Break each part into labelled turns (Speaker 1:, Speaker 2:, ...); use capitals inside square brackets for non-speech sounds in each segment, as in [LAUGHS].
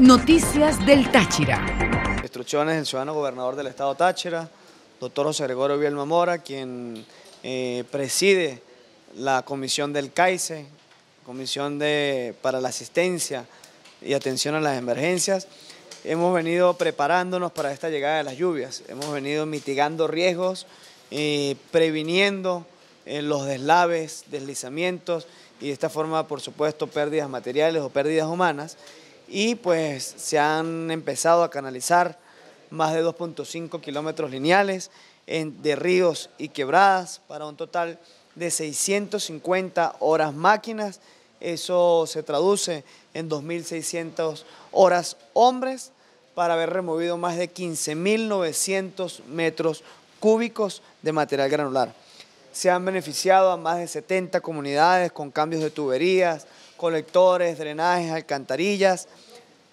Speaker 1: Noticias del Táchira. Instrucciones del ciudadano gobernador del estado Táchira, doctor José Gregorio Bielma Mora, quien eh, preside la comisión del CAICE, comisión de, para la asistencia y atención a las emergencias. Hemos venido preparándonos para esta llegada de las lluvias, hemos venido mitigando riesgos, eh, previniendo eh, los deslaves, deslizamientos y de esta forma, por supuesto, pérdidas materiales o pérdidas humanas y pues se han empezado a canalizar más de 2.5 kilómetros lineales de ríos y quebradas para un total de 650 horas máquinas. Eso se traduce en 2.600 horas hombres para haber removido más de 15.900 metros cúbicos de material granular se han beneficiado a más de 70 comunidades con cambios de tuberías, colectores, drenajes, alcantarillas,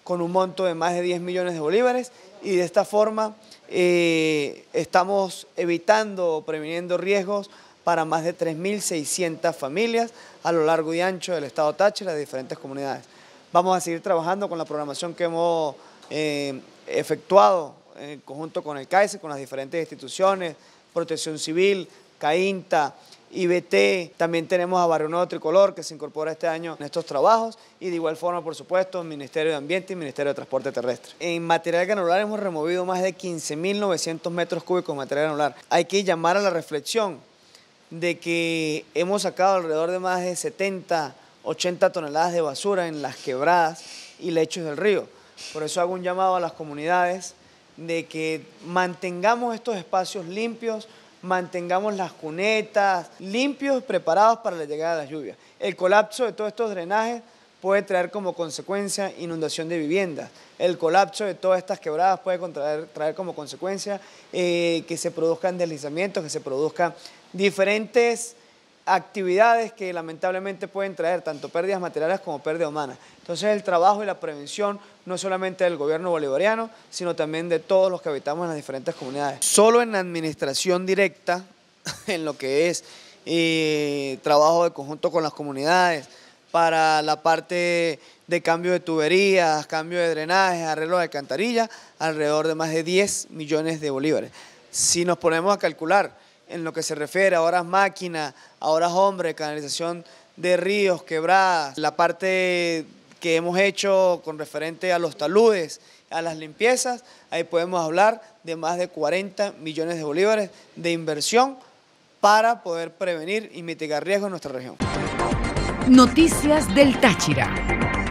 Speaker 1: con un monto de más de 10 millones de bolívares y de esta forma eh, estamos evitando o previniendo riesgos para más de 3.600 familias a lo largo y ancho del estado Táchira, las diferentes comunidades. Vamos a seguir trabajando con la programación que hemos eh, efectuado en eh, conjunto con el CAICE, con las diferentes instituciones, protección civil, CAINTA, IBT, también tenemos a Barrio Nuevo Tricolor que se incorpora este año en estos trabajos y de igual forma, por supuesto, Ministerio de Ambiente y Ministerio de Transporte Terrestre. En material granular hemos removido más de 15.900 metros cúbicos de material granular. Hay que llamar a la reflexión de que hemos sacado alrededor de más de 70, 80 toneladas de basura en las quebradas y lechos del río. Por eso hago un llamado a las comunidades de que mantengamos estos espacios limpios, mantengamos las cunetas limpios, preparados para la llegada de las lluvias. El colapso de todos estos drenajes puede traer como consecuencia inundación de viviendas. El colapso de todas estas quebradas puede traer como consecuencia eh, que se produzcan deslizamientos, que se produzcan diferentes actividades que lamentablemente pueden traer tanto pérdidas materiales como pérdidas humanas. Entonces el trabajo y la prevención no solamente del gobierno bolivariano, sino también de todos los que habitamos en las diferentes comunidades. Solo en la administración directa, [LAUGHS] en lo que es eh, trabajo de conjunto con las comunidades, para la parte de cambio de tuberías, cambio de drenaje, arreglo de alcantarillas, alrededor de más de 10 millones de bolívares. Si nos ponemos a calcular en lo que se refiere a horas máquina, a horas hombre, canalización de ríos, quebradas, la parte que hemos hecho con referente a los taludes, a las limpiezas, ahí podemos hablar de más de 40 millones de bolívares de inversión para poder prevenir y mitigar riesgos en nuestra región. Noticias del Táchira.